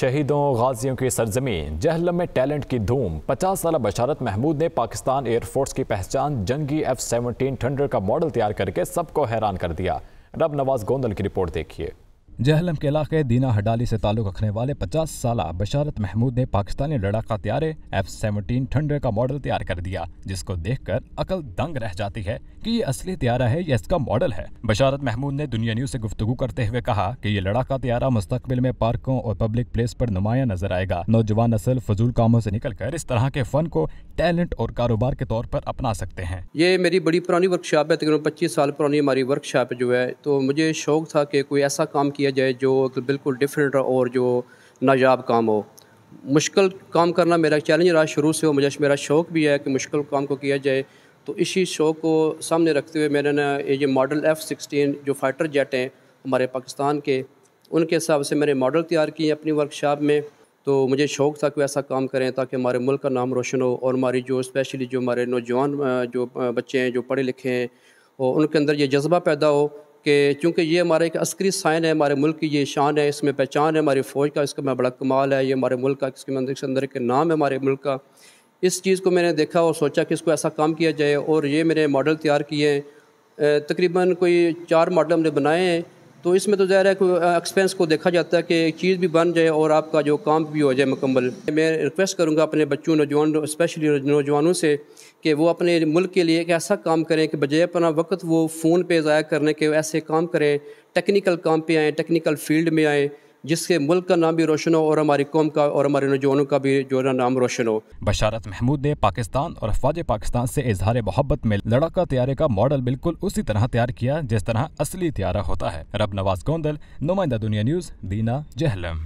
शहीदों गाजियों की सरजमी जहलम में टैलेंट की धूम पचास साल बशारत महमूद ने पाकिस्तान एयरफोर्स की पहचान जंगी एफ सेवनटीन थंडर का मॉडल तैयार करके सबको हैरान कर दिया रब नवाज गोंदल की रिपोर्ट देखिए जहलम के इलाके दीना हडाली से ताल्लुक रखने वाले 50 साल बशारत महमूद ने पाकिस्तानी लड़ाका त्यारे एफ सेवनटीन ठंडे का मॉडल तैयार कर दिया जिसको देखकर अकल दंग रह जाती है कि ये असली त्यारा है या इसका मॉडल है बशारत महमूद ने दुनिया न्यूज से गुफ्तु करते हुए कहा कि ये लड़ाका त्यारा मुस्तकबिल में पार्कों और पब्लिक प्लेस पर नुमाया नजर आएगा नौजवान असल फजूल कामों से निकलकर इस तरह के फन को टैलेंट और कारोबार के तौर पर अपना सकते हैं ये मेरी बड़ी पुरानी वर्कशॉप है तकरीबन पच्चीस साल पुरानी हमारी वर्कशॉप जो है तो मुझे शौक था कि कोई ऐसा काम किया किया जाए जो बिल्कुल डिफरेंट और जो नायाब काम हो मुश्किल काम करना मेरा चैलेंज रहा शुरू से हो मुझे मेरा शौक़ भी है कि मुश्किल काम को किया जाए तो इसी शौक़ को सामने रखते हुए मैंने ना ये मॉडल एफ़ सिक्सटीन जो फाइटर जेट हैं हमारे पाकिस्तान के उनके हिसाब से मैंने मॉडल तैयार किए अपनी वर्कशॉप में तो मुझे शौक़ था कि ऐसा काम करें ताकि हमारे मुल्क का नाम रोशन हो और हमारी जो स्पेशली जो हमारे नौजवान जो बच्चे हैं जो पढ़े लिखे हैं और उनके अंदर ये जज्बा पैदा हो कि चूँकि ये हमारा एक अस्करी साइन है हमारे मुल्क की ये शान है इसमें पहचान है हमारी फ़ौज का इसका बड़ा कमाल है ये हमारे मुल्क का इसके अंदर इसके अंदर एक नाम है हमारे मुल्क का इस चीज़ को मैंने देखा और सोचा कि इसको ऐसा काम किया जाए और ये मैंने मॉडल तैयार किए हैं तकरीबन कोई चार मॉडल हमने बनाए हैं तो इसमें तो ज़ाहिर है एक्सपेंस को देखा जाता है कि चीज़ भी बन जाए और आपका जो काम भी हो जाए मुकम्मल मैं रिक्वेस्ट करूँगा अपने बच्चों नौजवान स्पेशली नौजवानों से कि वो अपने मुल्क के लिए एक ऐसा काम करें कि बजाय अपना वक्त वो फ़ोन पे ज़ाया करने के ऐसे काम करें टेक्निकल काम पे आएँ टेक्निकल फील्ड में आएँ जिससे मुल्क का नाम भी रोशन हो और हमारी कौम का और हमारे नौजवानों का भी जो है नाम रोशन हो बशारत महमूद ने पाकिस्तान और अफवाज पाकिस्तान से इजहार मोहब्बत में लड़ाका तैयारे का मॉडल बिल्कुल उसी तरह तैयार किया जिस तरह असली त्यारा होता है रब नवाज गोंदल नुमाइंदा दुनिया न्यूज़ दीना जहलम